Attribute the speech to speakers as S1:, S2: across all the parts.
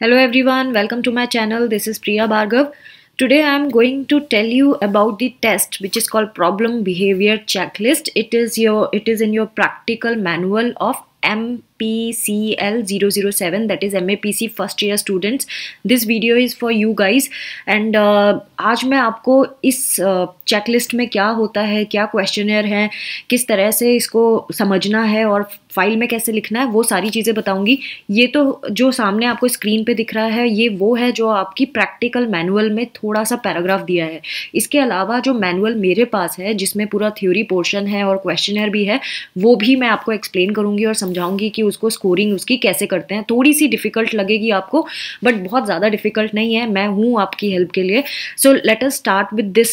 S1: Hello everyone, welcome to my channel. This is Priya Bhargav. Today I am going to tell you about the test which is called problem behavior checklist. It is your it is in your practical manual of M P C L zero zero seven that is M A P C first year students this video is for you guys and आज मैं आपको इस checklist uh, में क्या होता है क्या questionnaire है किस तरह से इसको समझना है और फाइल में कैसे लिखना है वो सारी चीज़ें बताऊंगी ये तो जो सामने आपको स्क्रीन पे दिख रहा है ये वो है जो आपकी प्रैक्टिकल मैनुअल में थोड़ा सा पैराग्राफ दिया है इसके अलावा जो मैनुअल मेरे पास है जिसमें पूरा थ्योरी पोर्शन है और क्वेश्चनर भी है वो भी मैं आपको एक्सप्लेन करूंगी और समझाऊंगी कि उस उसको स्कोरिंग उसकी कैसे करते हैं थोड़ी सी डिफिकल्ट लगेगी आपको बट बहुत ज़्यादा डिफिकल्ट नहीं है मैं हूँ आपकी हेल्प के लिए so let us start with this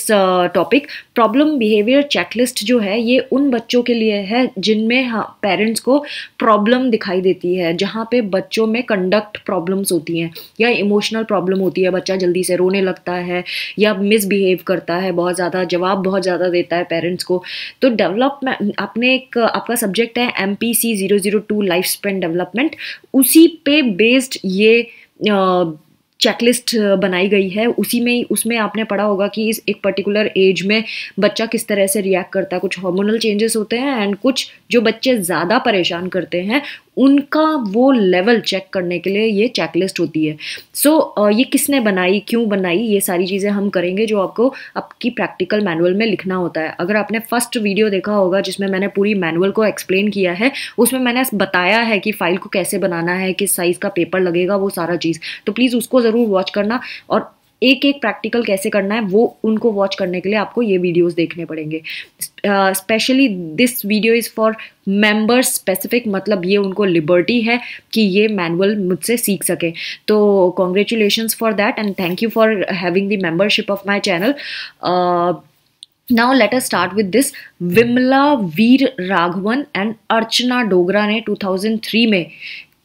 S1: topic problem behaviour checklist जो है ये उन बच्चों के लिए है जिनमें पेरेंट्स को प्रॉब्लम दिखाई देती है जहाँ पे बच्चों में कंडक्ट प्रॉब्लम्स होती हैं या इमोशनल प्रॉब्लम होती है बच्चा जल्दी से रोने लगता है या मिसबिहेव करता है बहुत ज़्यादा जवाब बहुत ज़्यादा देता है पेरेंट्स को तो डेवलप अपने एक आपका सब्जेक्ट है M P C zero zero two life life span development उसी पे बेस्ड ये चेकलिस्ट बनाई गई है उसी में उसमें आपने पढ़ा होगा कि इस एक पर्टिकुलर एज में बच्चा किस तरह से रिएक्ट करता है कुछ हार्मोनल चेंजेस होते हैं एंड कुछ जो बच्चे ज़्यादा परेशान करते हैं उनका वो लेवल चेक करने के लिए ये चेकलिस्ट होती है सो so, ये किसने बनाई क्यों बनाई ये सारी चीज़ें हम करेंगे जो आपको आपकी प्रैक्टिकल मैनुअल में लिखना होता है अगर आपने फर्स्ट वीडियो देखा होगा जिसमें मैंने पूरी मैनुअल को एक्सप्लेन किया है उसमें मैंने बताया है कि फ़ाइल को कैसे बनाना है किस साइज़ का पेपर लगेगा वो सारा चीज़ तो प्लीज़ उसको ज़रूर वॉच करना और एक एक प्रैक्टिकल कैसे करना है वो उनको वॉच करने के लिए आपको ये वीडियोस देखने पड़ेंगे specially this video is for members specific मतलब ये उनको लिबर्टी है कि ये मैनुअल मुझसे सीख सके तो congratulation for that and thank you for having the membership of my channel now let us start with this Vimala Veer Raghavan and Archana Dogra ने 2003 में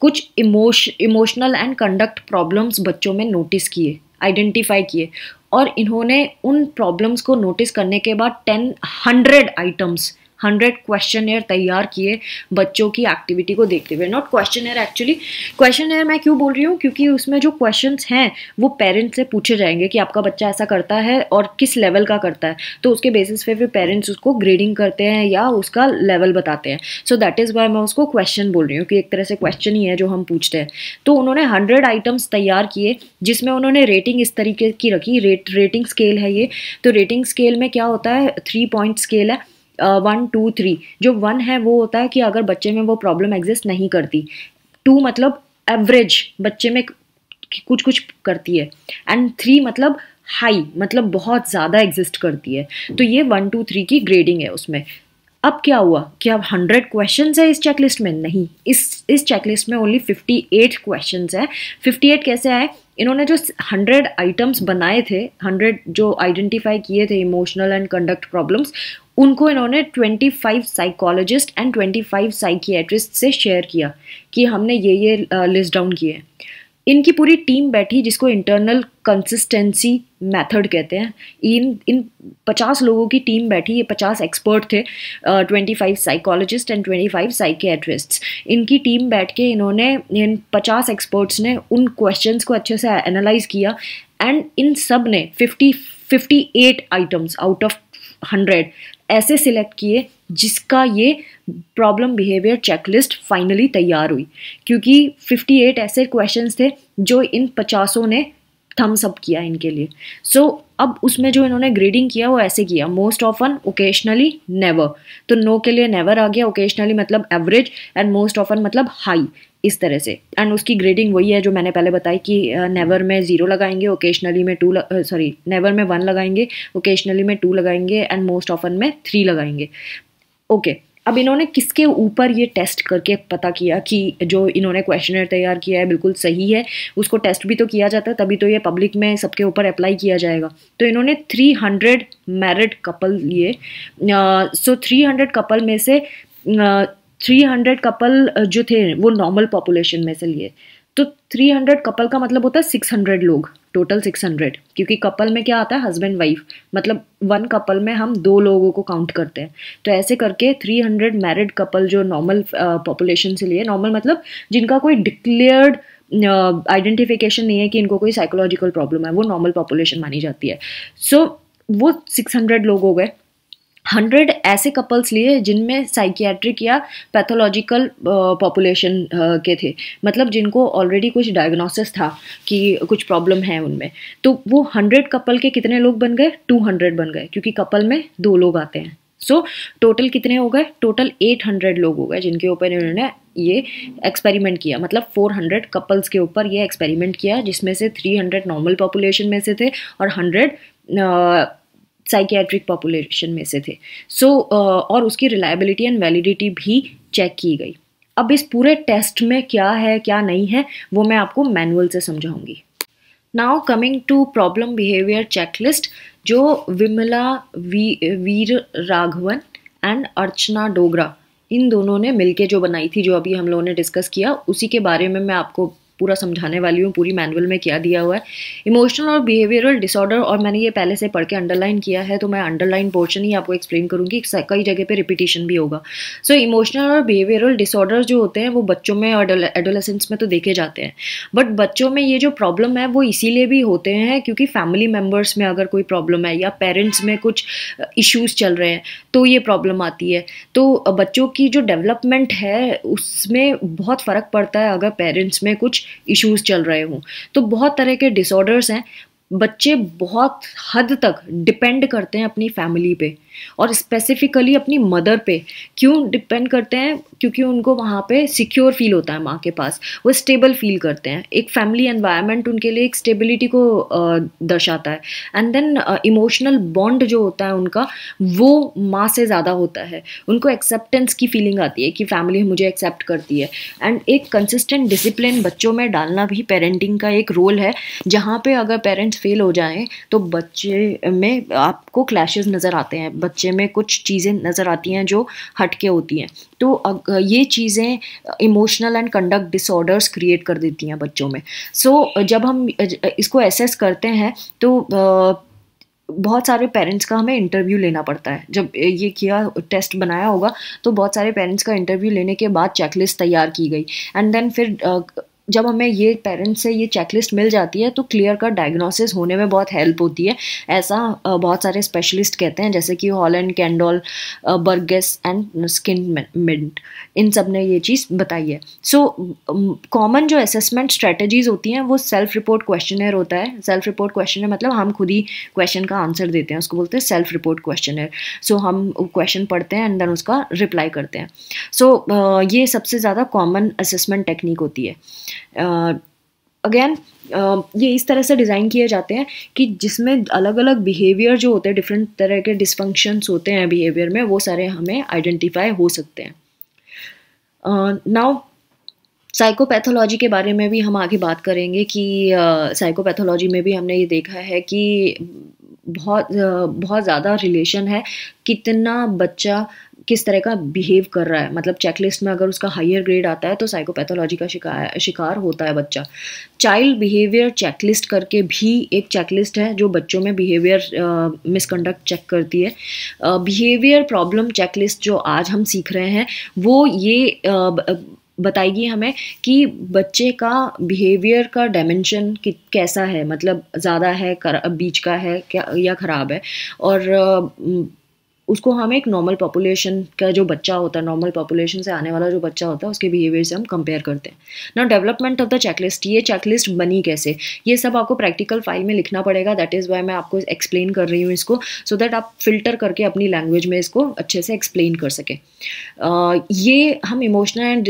S1: कुछ इमोश इमोशनल एंड कंडक्ट प्रॉब्लम्स बच्चों में नोटिस किए आइडेंटिफाई किए और इन्होंने उन प्रॉब्लम्स को नोटिस करने के बाद ten hundred items hundred questionnaire तैयार किए बच्चों की एक्टिविटी को देखते हुए not questionnaire actually questionnaire मैं क्यों बोल रही हूँ क्योंकि उसमें जो क्वेश्चन हैं वो पेरेंट्स से पूछे जाएंगे कि आपका बच्चा ऐसा करता है और किस लेवल का करता है तो उसके बेसिस पे फिर पेरेंट्स उसको ग्रेडिंग करते हैं या उसका लेवल बताते हैं सो दैट इज़ वाई मैं उसको क्वेश्चन बोल रही हूँ कि एक तरह से क्वेश्चन ही है जो हम पूछते हैं तो उन्होंने हंड्रेड आइटम्स तैयार किए जिसमें उन्होंने रेटिंग इस तरीके की रखी रेट रेटिंग स्केल है ये तो रेटिंग स्केल में क्या होता है थ्री पॉइंट स्केल है वन टू थ्री जो वन है वो होता है कि अगर बच्चे में वो प्रॉब्लम एग्जिस्ट नहीं करती टू मतलब एवरेज बच्चे में कुछ कुछ करती है एंड थ्री मतलब हाई मतलब बहुत ज़्यादा एग्जिस्ट करती है तो ये वन टू थ्री की ग्रेडिंग है उसमें अब क्या हुआ कि अब हंड्रेड क्वेश्चन है इस चेकलिस्ट में नहीं इस इस चेकलिस्ट में ओनली फिफ्टी एट क्वेश्चन है फिफ्टी एट कैसे आए इन्होंने जो हंड्रेड आइटम्स बनाए थे हंड्रेड जो आइडेंटिफाई किए थे इमोशनल एंड कंडक्ट प्रॉब्लम्स उनको इन्होंने twenty five psychologist and twenty five psychiatrist से शेयर किया कि हमने ये ये लिस्ट डाउन किए हैं इनकी पूरी टीम बैठी जिसको इंटरनल कंसिस्टेंसी मेथड कहते हैं इन इन पचास लोगों की टीम बैठी ये पचास एक्सपर्ट थे twenty five psychologist and twenty five psychiatrist इनकी टीम बैठ के इन्होंने इन पचास एक्सपर्ट्स ने उन क्वेश्चंस को अच्छे से एनालाइज किया एंड इन सब ने fifty eight items out of hundred ऐसे सिलेक्ट किए जिसका ये प्रॉब्लम बिहेवियर चेकलिस्ट फाइनली तैयार हुई क्योंकि 58 ऐसे क्वेश्चंस थे जो इन पचासों ने थम्स अप किया इनके लिए सो so, अब उसमें जो इन्होंने ग्रेडिंग किया वो ऐसे किया मोस्ट ऑफन ओकेशनली नेवर तो नो के लिए नेवर आ गया ओकेशनली मतलब एवरेज एंड मोस्ट ऑफन मतलब हाई इस तरह से एंड उसकी ग्रेडिंग वही है जो मैंने पहले बताई कि नेवर में ज़ीरो लगाएंगे ओकेशनली में टू सॉरी नेवर में वन लगाएंगे ओकेशनली में टू लगाएंगे एंड मोस्ट ऑफन में थ्री लगाएंगे ओके अब इन्होंने किसके ऊपर ये टेस्ट करके पता किया कि जो इन्होंने क्वेश्चनर तैयार किया है बिल्कुल सही है उसको टेस्ट भी तो किया जाता है तभी तो ये पब्लिक में सबके ऊपर अप्लाई किया जाएगा तो इन्होंने 300 मैरिड कपल लिए सो uh, हंड्रेड 300 कपल में से थ्री uh, हंड्रेड कपल जो थे वो नॉर्मल पॉपुलेशन में से लिए तो 300 कपल का मतलब होता है सिक्स लोग टोटल सिक्स हंड्रेड क्योंकि कपल में क्या आता है हस्बैंड वाइफ मतलब वन कपल में हम दो लोगों को काउंट करते हैं तो ऐसे करके थ्री हंड्रेड मैरिड कपल जो नॉर्मल पॉपुलेशन से लिए नॉर्मल मतलब जिनका कोई डिक्लेयर्ड आइडेंटिफिकेशन नहीं है कि इनको कोई साइकोलॉजिकल प्रॉब्लम है वो नॉर्मल पॉपुलेशन मानी जाती है सो so, वो सिक्स हंड्रेड लोग हो गए हंड्रेड ऐसे कपल्स लिए जिनमें साइकियाट्रिक या पैथोलॉजिकल पॉपुलेशन के थे मतलब जिनको ऑलरेडी कुछ डायग्नोसिस था कि कुछ प्रॉब्लम है उनमें तो वो हंड्रेड कपल के कितने लोग बन गए टू हंड्रेड बन गए क्योंकि कपल में दो लोग आते हैं सो so, टोटल कितने हो गए टोटल एट हंड्रेड लोग हो गए जिनके ऊपर इन्होंने ये एक्सपेरिमेंट किया मतलब फोर हंड्रेड कपल्स के ऊपर ये एक्सपेरिमेंट किया जिसमें से थ्री हंड्रेड नॉर्मल पॉपुलेशन में से थे और हंड्रेड साइकियाट्रिक पॉपुलेशन में से थे सो so, uh, और उसकी रिलायबिलिटी एंड वैलिडिटी भी चेक की गई अब इस पूरे टेस्ट में क्या है क्या नहीं है वो मैं आपको मैनुअल से समझाऊंगी now coming to problem behaviour checklist जो विमला वी वीर राघवन एंड अर्चना डोगरा इन दोनों ने मिलके जो बनाई थी जो अभी हम लोगों ने डिस्कस किया उसी के बारे में मैं आपको पूरा समझाने वाली हूँ पूरी मैनुअल में क्या दिया हुआ है इमोशनल और बिहेवियरल डिसऑर्डर और मैंने ये पहले से पढ़ के अंडरलाइन किया है तो मैं अंडरलाइन पोर्शन ही आपको एक्सप्लेन करूँगी कई जगह पर रिपीटेशन भी होगा सो इमोशनल और बिहेवियरल डिसऑर्डर जो होते हैं वो बच्चों में और एडोलेसेंस में तो देखे जाते हैं बट बच्चों में ये जो प्रॉब्लम है वो इसीलिए भी होते हैं क्योंकि फैमिली मेम्बर्स में अगर कोई प्रॉब्लम है या पेरेंट्स में कुछ इश्यूज चल रहे हैं तो ये प्रॉब्लम आती है तो बच्चों की जो डेवलपमेंट है उसमें बहुत फ़र्क पड़ता है अगर पेरेंट्स में कुछ इश्यूज चल रहे हों तो बहुत तरह के डिसऑर्डर्स हैं बच्चे बहुत हद तक डिपेंड करते हैं अपनी फैमिली पे और स्पेसिफिकली अपनी मदर पे क्यों डिपेंड करते हैं क्योंकि उनको वहाँ पे सिक्योर फील होता है माँ के पास वो स्टेबल फील करते हैं एक फैमिली एनवायरनमेंट उनके लिए एक स्टेबिलिटी को दर्शाता है एंड देन इमोशनल बॉन्ड जो होता है उनका वो माँ से ज़्यादा होता है उनको एक्सेप्टेंस की फीलिंग आती है कि फैमिली मुझे एक्सेप्ट करती है एंड एक कंसिस्टेंट डिसिप्लिन बच्चों में डालना भी पेरेंटिंग का एक रोल है जहाँ पे अगर पेरेंट्स फेल हो जाएं तो बच्चे में आपको क्लैशेस नज़र आते हैं बच्चे में कुछ चीज़ें नज़र आती हैं जो हटके होती हैं तो ये चीज़ें emotional and conduct disorders create कर देती हैं बच्चों में सो so, जब हम इसको एसेस करते हैं तो बहुत सारे पेरेंट्स का हमें इंटरव्यू लेना पड़ता है जब ये किया टेस्ट बनाया होगा तो बहुत सारे पेरेंट्स का इंटरव्यू लेने के बाद चेकलिस्ट तैयार की गई एंड देन फिर जब हमें ये पेरेंट्स से ये चेकलिस्ट मिल जाती है तो क्लियर कट डायग्नोसिस होने में बहुत हेल्प होती है ऐसा बहुत सारे स्पेशलिस्ट कहते हैं जैसे कि हॉलैंड कैंडोल बर्गेस एंड स्किन मिंट इन सब ने ये चीज़ बताई है सो कॉमन जो असेसमेंट स्ट्रेटजीज होती हैं वो सेल्फ रिपोर्ट क्वेश्चनर होता है सेल्फ रिपोर्ट क्वेश्चनर मतलब हम खुद ही क्वेश्चन का आंसर देते हैं उसको बोलते हैं सेल्फ रिपोर्ट क्वेश्चनर सो हम क्वेश्चन पढ़ते हैं एंड देन उसका रिप्लाई करते हैं सो so, uh, ये सबसे ज़्यादा कॉमन असेसमेंट टेक्निक होती है अगेन uh, uh, ये इस तरह से डिज़ाइन किए जाते हैं कि जिसमें अलग अलग बिहेवियर जो होते हैं डिफरेंट तरह के डिसफंक्शंस होते हैं बिहेवियर में वो सारे हमें आइडेंटिफाई हो सकते हैं नाउ uh, साइकोपैथोलॉजी के बारे में भी हम आगे बात करेंगे कि साइकोपैथोलॉजी uh, में भी हमने ये देखा है कि बहुत uh, बहुत ज़्यादा रिलेशन है कितना बच्चा किस तरह का बिहेव कर रहा है मतलब चेकलिस्ट में अगर उसका हायर ग्रेड आता है तो साइकोपैथोलॉजी का शिकार शिकार होता है बच्चा चाइल्ड बिहेवियर चेकलिस्ट करके भी एक चेकलिस्ट है जो बच्चों में बिहेवियर मिसकंडक्ट चेक करती है बिहेवियर प्रॉब्लम चेकलिस्ट जो आज हम सीख रहे हैं वो ये uh, बताएगी हमें कि बच्चे का बिहेवियर का डायमेंशन कैसा है मतलब ज़्यादा है कर, बीच का है क्या या ख़राब है और uh, उसको हम एक नॉर्मल पॉपुलेशन का जो बच्चा होता है नॉर्मल पॉपुलेशन से आने वाला जो बच्चा होता है उसके बिहेवियर से हम कंपेयर करते हैं ना डेवलपमेंट ऑफ द चेकलिस्ट ये चेकलिस्ट बनी कैसे ये सब आपको प्रैक्टिकल फाइल में लिखना पड़ेगा दैट इज़ वाई मैं आपको एक्सप्लेन कर रही हूँ इसको सो so दैट आप फिल्टर करके अपनी लैंग्वेज में इसको अच्छे से एक्सप्लेन कर सकें uh, ये हम इमोशनल एंड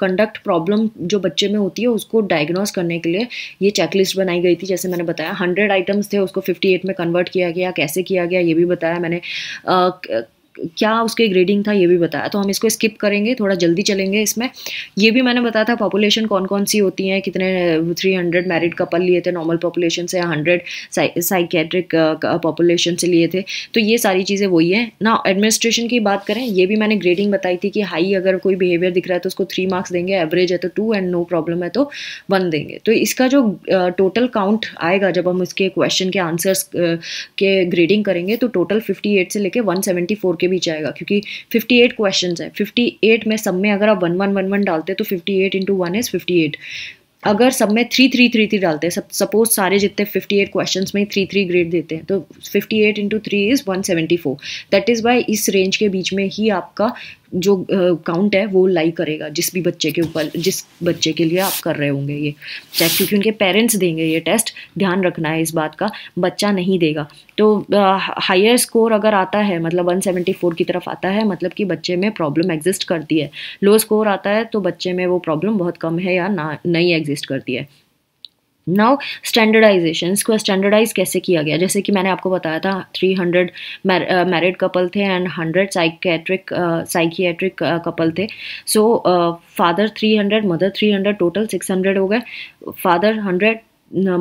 S1: कंडक्ट प्रॉब्लम जो बच्चे में होती है उसको डायग्नोज करने के लिए ये चेकलिस्ट बनाई गई थी जैसे मैंने बताया हंड्रेड आइटम्स थे उसको फिफ्टी एट में कन्वर्ट किया गया कैसे किया गया ये भी बताया मैंने uh, look uh, क्या उसके ग्रेडिंग था ये भी बताया तो हम इसको स्किप करेंगे थोड़ा जल्दी चलेंगे इसमें ये भी मैंने बताया था पॉपुलेशन कौन कौन सी होती हैं कितने 300 मैरिड कपल लिए थे नॉर्मल पॉपुलेशन से 100 साइकेट्रिक पॉपुलेशन से लिए थे तो ये सारी चीज़ें वही हैं ना एडमिनिस्ट्रेशन की बात करें ये भी मैंने ग्रेडिंग बताई थी कि हाई अगर कोई बिहेवियर दिख रहा है तो उसको थ्री मार्क्स देंगे एवरेज है तो टू एंड नो प्रॉब्लम है तो वन देंगे तो इसका जो टोटल काउंट आएगा जब हम इसके क्वेश्चन के आंसर्स के ग्रेडिंग करेंगे तो टोटल फिफ्टी से लेके वन के करके भी जाएगा क्योंकि 58 एट क्वेश्चन है फिफ्टी में सब में अगर आप वन वन वन वन डालते तो 58 eight into one is fifty अगर सब में थ्री थ्री थ्री थ्री डालते हैं सब सपोज सारे जितने फिफ्टी एट क्वेश्चन में थ्री थ्री ग्रेड देते हैं तो fifty eight into three is one seventy four that is why इस रेंज के बीच में ही आपका जो काउंट है वो लाई करेगा जिस भी बच्चे के ऊपर जिस बच्चे के लिए आप कर रहे होंगे ये चेक क्योंकि उनके पेरेंट्स देंगे ये टेस्ट ध्यान रखना है इस बात का बच्चा नहीं देगा तो हायर स्कोर अगर आता है मतलब 174 की तरफ आता है मतलब कि बच्चे में प्रॉब्लम एग्जिस्ट करती है लो स्कोर आता है तो बच्चे में वो प्रॉब्लम बहुत कम है या ना नहीं एग्जिस्ट करती है नाउ स्टैंडर्डाइजेशन इसको स्टैंडर्डाइज कैसे किया गया जैसे कि मैंने आपको बताया था थ्री हंड्रेड मैरिड कपल थे and hundred psychiatric psychiatric couple थे so father three hundred mother three hundred total six hundred हो गए father hundred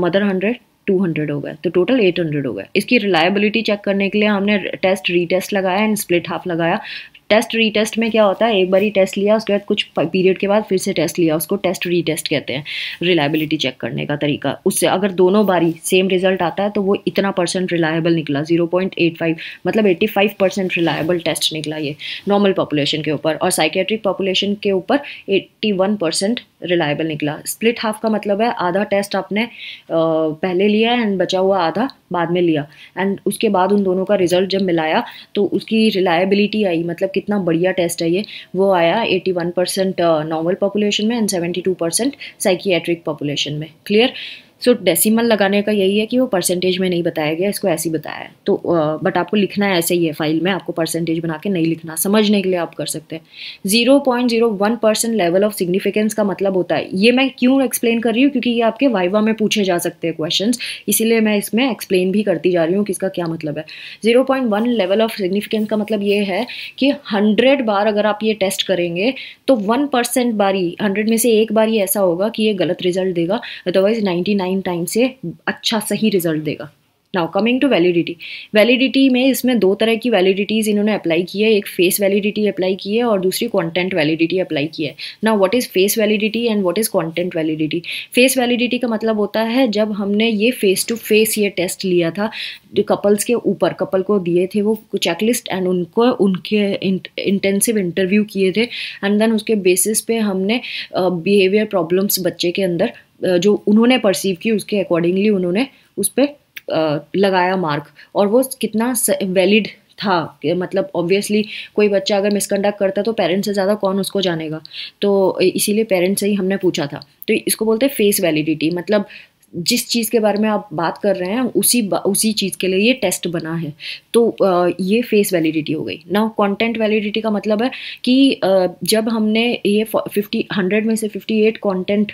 S1: mother hundred two hundred हो गए तो टोटल एट हंड्रेड हो गए इसकी रिलायबिलिटी चेक करने के लिए हमने टेस्ट रीटेस्ट लगाया एंड स्प्लिट हाफ लगाया टेस्ट रीटेस्ट में क्या होता है एक बार ही टेस्ट लिया उसके बाद कुछ पीरियड के बाद फिर से टेस्ट लिया उसको टेस्ट रीटेस्ट कहते हैं रिलायबिलिटी चेक करने का तरीका उससे अगर दोनों बारी सेम रिजल्ट आता है तो वो इतना परसेंट रिलायबल निकला जीरो पॉइंट एट फाइव मतलब eighty five percent reliable test निकला ये नॉर्मल पॉपुलेशन के ऊपर और साइकेट्रिक पॉपुलेशन के ऊपर एट्टी वन परसेंट रिलायबल निकला स्प्लिट हाफ का मतलब है आधा टेस्ट आपने पहले लिया एंड बचा हुआ आधा बाद में लिया एंड उसके बाद उन दोनों का रिजल्ट जब मिलाया तो उसकी रिलायबिलिटी आई मतलब कितना बढ़िया टेस्ट है ये वो आया 81 परसेंट नॉर्मल पॉपुलेशन में एंड 72 परसेंट साइकियाट्रिक पॉपुलेशन में क्लियर सो so, डेसिमल लगाने का यही है कि वो परसेंटेज में नहीं बताया गया इसको ऐसे ही बताया है तो बट आपको लिखना है ऐसे ही है फाइल में आपको परसेंटेज बना के नहीं लिखना समझने के लिए आप कर सकते हैं zero point zero one percent level of significance का मतलब होता है ये मैं क्यों एक्सप्लेन कर रही हूँ क्योंकि ये आपके वाइवा में पूछे जा सकते हैं क्वेश्चन इसीलिए मैं इसमें एक्सप्लेन भी करती जा रही हूँ कि इसका क्या मतलब है zero point one level of significance का मतलब ये है कि हंड्रेड बार अगर आप ये टेस्ट करेंगे तो वन परसेंट बार ही हंड्रेड में से एक बार ही ऐसा होगा कि ये गलत रिजल्ट देगा अदरवाइज नाइन्टी नाइन टाइम से अच्छा सही रिजल्ट देगा now coming to validity validity में इसमें दो तरह की वैलिडिटीज़ इन्होंने अप्लाई की है एक फेस वैलिडिटी अप्लाई की है और दूसरी कंटेंट वैलिडिटी अप्लाई की है now what is face validity and what is content validity face validity का मतलब होता है जब हमने ये फेस टू फेस ये टेस्ट लिया था जो कपल्स के ऊपर कपल को दिए थे वो चेकलिस्ट एंड उनको उनके इंटेंसिव इंटरव्यू किए थे एंड देन उसके बेसिस पे हमने बिहेवियर uh, प्रॉब्लम्स बच्चे के अंदर जो उन्होंने परसीव की उसके अकॉर्डिंगली उन्होंने उस पर लगाया मार्क और वो कितना वैलिड था मतलब ऑब्वियसली कोई बच्चा अगर मिसकंडक्ट करता तो पेरेंट्स से ज़्यादा कौन उसको जानेगा तो इसीलिए पेरेंट्स से ही हमने पूछा था तो इसको बोलते हैं फेस वैलिडिटी मतलब जिस चीज़ के बारे में आप बात कर रहे हैं उसी उसी चीज़ के लिए ये टेस्ट बना है तो ये फेस वैलिडिटी हो गई ना कंटेंट वैलिडिटी का मतलब है कि जब हमने ये फिफ्टी हंड्रेड में से फिफ्टी एट कॉन्टेंट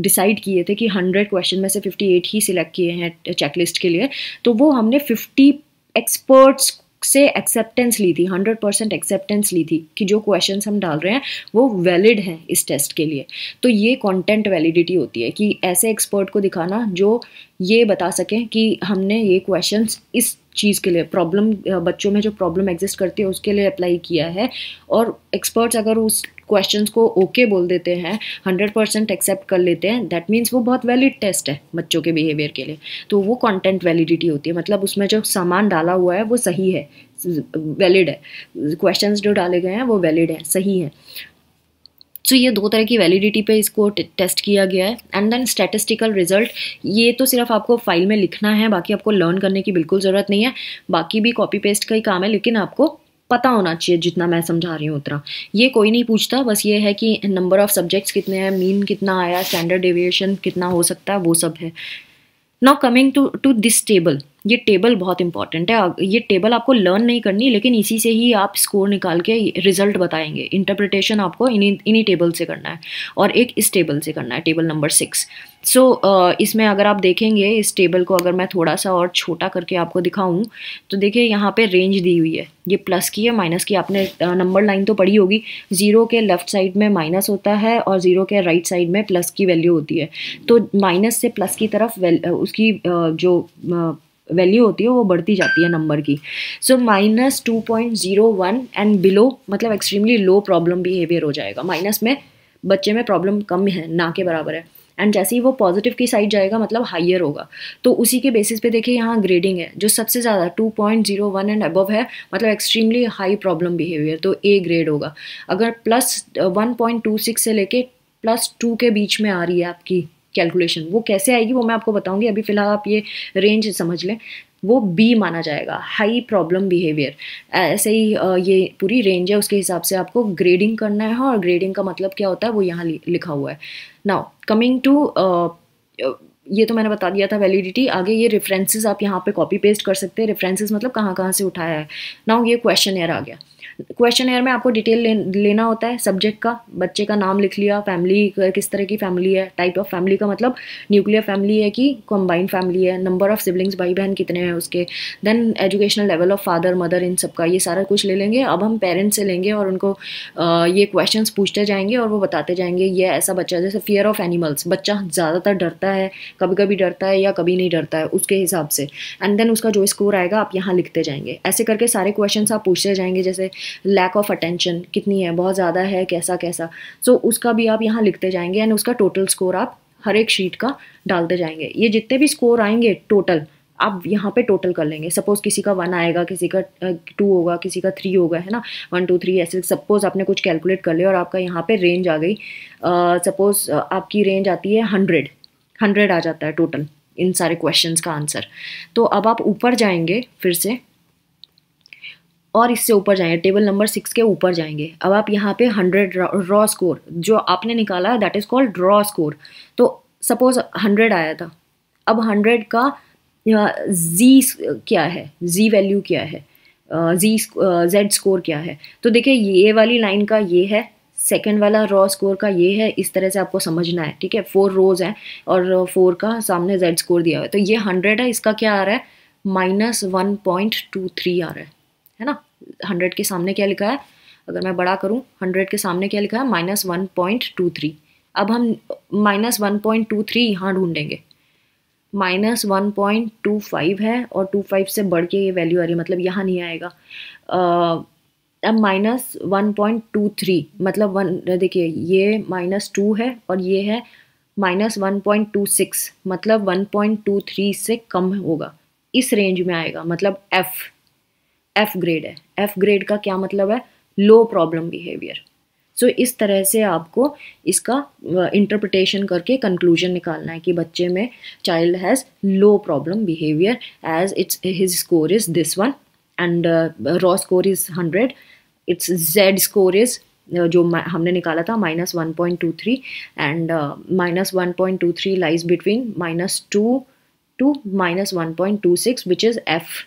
S1: डिसाइड किए थे कि हंड्रेड क्वेश्चन में से फिफ्टी एट ही सिलेक्ट किए हैं चेकलिस्ट के लिए तो वो हमने फिफ्टी एक्सपर्ट्स से एक्सेप्टेंस ली थी हंड्रेड परसेंट एक्सेप्टेंस ली थी कि जो क्वेश्चन हम डाल रहे हैं वो वैलिड हैं इस टेस्ट के लिए तो ये कंटेंट वैलिडिटी होती है कि ऐसे एक्सपर्ट को दिखाना जो ये बता सकें कि हमने ये क्वेश्चन इस चीज़ के लिए प्रॉब्लम बच्चों में जो प्रॉब्लम एग्जिस्ट करती है उसके लिए अप्लाई किया है और एक्सपर्ट्स अगर उस क्वेश्चंस को ओके okay बोल देते हैं हंड्रेड परसेंट एक्सेप्ट कर लेते हैं दैट मीन्स वो बहुत वैलिड टेस्ट है बच्चों के बिहेवियर के लिए तो वो कॉन्टेंट वैलिडिटी होती है मतलब उसमें जो सामान डाला हुआ है वो सही है वैलिड है क्वेश्चंस जो डाले गए हैं वो वैलिड हैं सही हैं सो so, ये दो तरह की वैलिडिटी पे इसको टेस्ट किया गया है एंड देन स्टैटिस्टिकल रिजल्ट ये तो सिर्फ आपको फाइल में लिखना है बाकी आपको लर्न करने की बिल्कुल ज़रूरत नहीं है बाकी भी कॉपी पेस्ट का ही काम है लेकिन आपको पता होना चाहिए जितना मैं समझा रही हूँ उतना ये कोई नहीं पूछता बस ये है कि नंबर ऑफ सब्जेक्ट्स कितने हैं मीन कितना आया स्टैंडर्ड डेविएशन कितना हो सकता है वो सब है now coming to to this table ये टेबल बहुत इंपॉर्टेंट है ये टेबल आपको लर्न नहीं करनी लेकिन इसी से ही आप स्कोर निकाल के रिजल्ट बताएंगे इंटरप्रिटेशन आपको इन्हीं इन्हीं टेबल से करना है और एक इस टेबल से करना है table number six so so, इसमें अगर आप देखेंगे इस टेबल को अगर मैं थोड़ा सा और छोटा करके आपको दिखाऊं तो देखिए यहाँ पे रेंज दी हुई है ये प्लस की है माइनस की आपने नंबर लाइन तो पढ़ी होगी ज़ीरो के लेफ्ट साइड में माइनस होता है और ज़ीरो के राइट साइड में प्लस की वैल्यू होती है तो माइनस से प्लस की तरफ उसकी जो वैल्यू होती है वो बढ़ती जाती है नंबर की so minus two point zero one and below मतलब एक्सट्रीमली लो प्रॉब्लम बिहेवियर हो जाएगा माइनस में बच्चे में प्रॉब्लम कम है ना के बराबर है एंड जैसे ही वो पॉजिटिव की साइड जाएगा मतलब हाइयर होगा तो उसी के बेसिस पे देखिए यहाँ ग्रेडिंग है जो सबसे ज़्यादा two point zero one and above है मतलब एक्सट्रीमली हाई प्रॉब्लम बिहेवियर तो ए ग्रेड होगा अगर plus one point two six से लेके प्लस टू के बीच में आ रही है आपकी कैलकुलेशन वो कैसे आएगी वो मैं आपको बताऊंगी अभी फ़िलहाल आप ये रेंज समझ लें वो बी माना जाएगा हाई प्रॉब्लम बिहेवियर ऐसे ही ये पूरी रेंज है उसके हिसाब से आपको ग्रेडिंग करना है और ग्रेडिंग का मतलब क्या होता है वो यहाँ लिखा हुआ है नाउ कमिंग टू ये तो मैंने बता दिया था वैलिडिटी आगे ये रेफरेंसेस आप यहाँ पे कॉपी पेस्ट कर सकते हैं रेफरेंसेस मतलब कहाँ कहाँ से उठाया है नाउ ये क्वेश्चन एयर आ गया क्वेश्चन एयर में आपको डिटेल ले, लेना होता है सब्जेक्ट का बच्चे का नाम लिख लिया फैमिली किस तरह की फैमिली है टाइप ऑफ फैमिली का मतलब न्यूक्लियर फैमिली है कि कम्बाइंड फैमिली है नंबर ऑफ सिबलिंग्स भाई बहन कितने हैं उसके then educational level of father mother इन सबका ये सारा कुछ ले लेंगे अब हम पेरेंट्स से लेंगे और उनको आ, ये क्वेश्चन पूछते जाएंगे और वो बताते जाएंगे ये ऐसा बच्चा जैसे फियर ऑफ एनिमल्स बच्चा ज़्यादातर डरता है कभी कभी डरता है या कभी नहीं डरता है उसके हिसाब से एंड देन उसका जो स्कोर आएगा आप यहाँ लिखते जाएंगे ऐसे करके सारे क्वेश्चन आप पूछते जाएंगे जैसे लैक ऑफ अटेंशन कितनी है बहुत ज़्यादा है कैसा कैसा सो so, उसका भी आप यहाँ लिखते जाएंगे एंड उसका टोटल स्कोर आप हर एक शीट का डालते जाएंगे ये जितने भी स्कोर आएंगे टोटल आप यहाँ पे टोटल कर लेंगे सपोज किसी का वन आएगा किसी का टू होगा किसी का थ्री होगा है ना वन टू थ्री ऐसे सपोज आपने कुछ कैलकुलेट कर लिया और आपका यहाँ पे रेंज आ गई सपोज uh, आपकी रेंज आती है हंड्रेड हंड्रेड आ जाता है टोटल इन सारे क्वेश्चंस का आंसर तो अब आप ऊपर जाएंगे फिर से और इससे ऊपर जाएंगे टेबल नंबर सिक्स के ऊपर जाएंगे अब आप यहाँ पे हंड्रेड रॉ स्कोर जो आपने निकाला है that is called raw score तो सपोज हंड्रेड आया था अब हंड्रेड का जी क्या है जी वैल्यू क्या है जी जेड स्कोर क्या है तो देखिए ये वाली लाइन का ये है सेकेंड वाला रॉ स्कोर का ये है इस तरह से आपको समझना है ठीक है फोर रोज है और फोर का सामने जेड स्कोर दिया हुआ है तो ये हंड्रेड है इसका क्या आ रहा है minus one point two three आ रहा है है ना हंड्रेड के सामने क्या लिखा है अगर मैं बड़ा करूँ हंड्रेड के सामने क्या लिखा है minus one point two three अब हम minus one point two three यहाँ ढूंढेंगे minus one point two five है और टू फाइव से बढ़ के ये वैल्यू आ रही है मतलब यहाँ नहीं आएगा uh, अब minus one point two three मतलब वन देखिए ये माइनस टू है और ये है minus one point two six मतलब वन पॉइंट टू थ्री से कम होगा इस रेंज में आएगा मतलब एफ़ एफ ग्रेड है एफ ग्रेड का क्या मतलब है लो प्रॉब्लम बिहेवियर सो इस तरह से आपको इसका इंटरप्रिटेशन करके कंक्लूजन निकालना है कि बच्चे में child has low problem behaviour as it's his score is this one and raw score is hundred it's Z score is जो हमने निकाला था minus one point two three and minus one point two three lies between minus two to minus one point two six which is F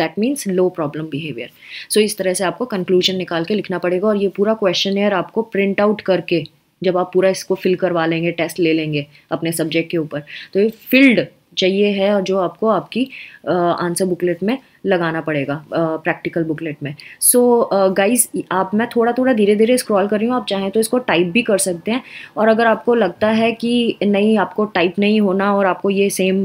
S1: that means low problem behaviour so इस तरह से आपको conclusion निकाल के लिखना पड़ेगा और ये पूरा क्वेश्चन आपको प्रिंट आउट करके जब आप पूरा इसको फिल करवा लेंगे टेस्ट ले लेंगे अपने सब्जेक्ट के ऊपर तो ये फिल्ड चाहिए है और जो आपको आपकी आंसर बुकलेट में लगाना पड़ेगा प्रैक्टिकल बुकलेट में सो so, गाइस आप मैं थोड़ा थोड़ा धीरे धीरे स्क्रॉल कर रही हूँ आप चाहें तो इसको टाइप भी कर सकते हैं और अगर आपको लगता है कि नहीं आपको टाइप नहीं होना और आपको ये सेम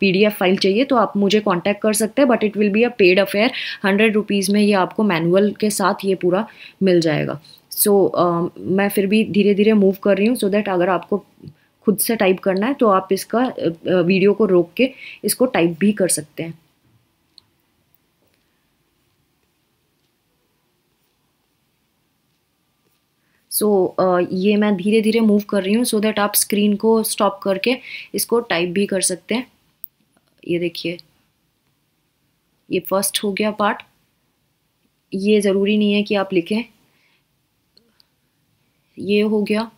S1: पीडीएफ फाइल चाहिए तो आप मुझे कॉन्टैक्ट कर सकते हैं but it will be a paid affair hundred rupees में ये आपको मैनुअल के साथ ये पूरा मिल जाएगा सो so, uh, मैं फिर भी धीरे धीरे मूव कर रही हूँ सो so दैट अगर आपको खुद से टाइप करना है तो आप इसका वीडियो को रोक के इसको टाइप भी कर सकते हैं सो so, uh, ये मैं धीरे धीरे मूव कर रही हूँ सो दैट आप स्क्रीन को स्टॉप करके इसको टाइप भी कर सकते हैं ये देखिए ये फर्स्ट हो गया पार्ट ये ज़रूरी नहीं है कि आप लिखें ये हो गया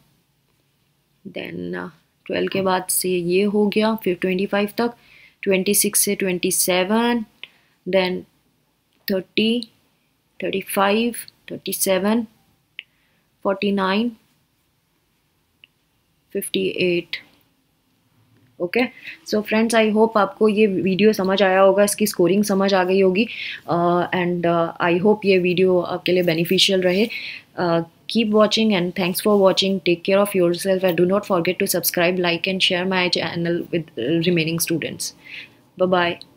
S1: देन ट्वेल्व के बाद से ये हो गया फिर ट्वेंटी फाइव तक ट्वेंटी सिक्स से twenty seven then thirty thirty five thirty seven forty nine fifty eight okay so friends I hope आपको ये वीडियो समझ आया होगा इसकी स्कोरिंग समझ आ गई होगी एंड आई होप ये वीडियो आपके लिए बेनिफिशियल रहे uh, keep watching and thanks for watching take care of yourself and do not forget to subscribe like and share my channel with uh, remaining students bye bye